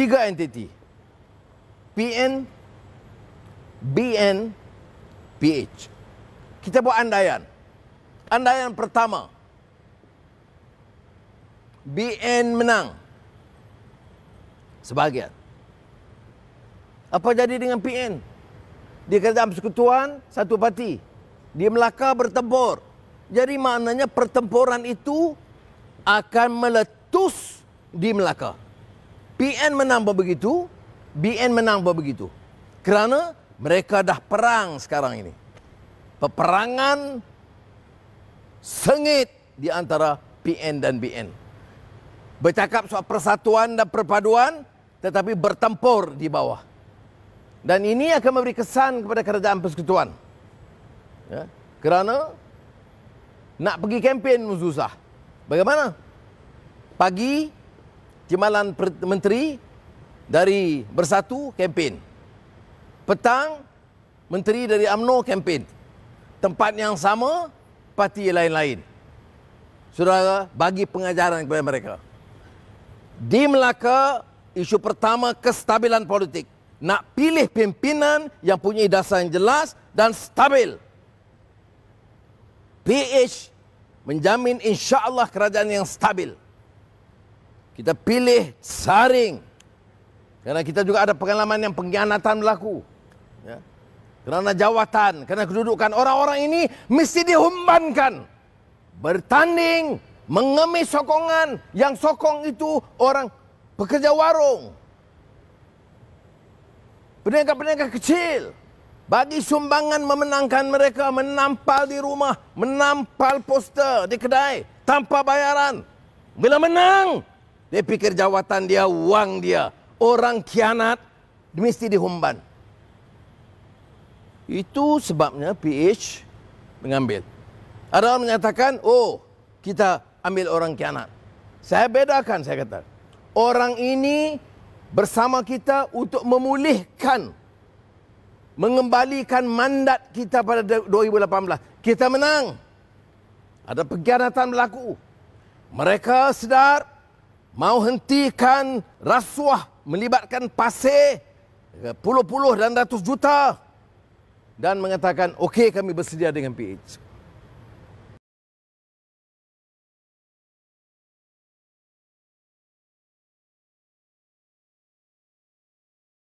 tiga entiti. PN, BN, PH. Kita buat andaian. Andaian pertama. BN menang. Sebahagian. Apa jadi dengan PN? Di kerajaan persekutuan, satu parti. Di Melaka bertempur. Jadi maknanya pertempuran itu akan meletus di Melaka. BN menang begitu, BN menang begitu. Kerana mereka dah perang sekarang ini. Peperangan sengit di antara PN dan BN. Bercakap soal persatuan dan perpaduan tetapi bertempur di bawah. Dan ini akan memberi kesan kepada kerajaan persekutuan. Ya, kerana nak pergi kempen susah. Bagaimana? Pagi Timbalan Menteri dari Bersatu kempen. Petang Menteri dari AMNO kempen. Tempat yang sama, parti lain-lain. Saudara bagi pengajaran kepada mereka. Di Melaka, isu pertama kestabilan politik. Nak pilih pimpinan yang punya dasar yang jelas dan stabil. PH menjamin insya Allah kerajaan yang stabil kita pilih saring kerana kita juga ada pengalaman yang pengkhianatan berlaku ya kerana jawatan kerana kedudukan orang-orang ini mesti dihumbankan bertanding mengemis sokongan yang sokong itu orang pekerja warung peniaga-peniaga kecil bagi sumbangan memenangkan mereka menampal di rumah menampal poster di kedai tanpa bayaran bila menang dia fikir jawatan dia, wang dia. Orang kianat mesti dihumban. Itu sebabnya PH mengambil. Ada orang menyatakan, oh kita ambil orang kianat. Saya bedakan, saya kata. Orang ini bersama kita untuk memulihkan, mengembalikan mandat kita pada 2018. Kita menang. Ada pengkhianatan berlaku. Mereka sedar mau hentikan rasuah melibatkan pasir eh, puluh-puluh dan ratus juta dan mengatakan okey kami bersedia dengan PH.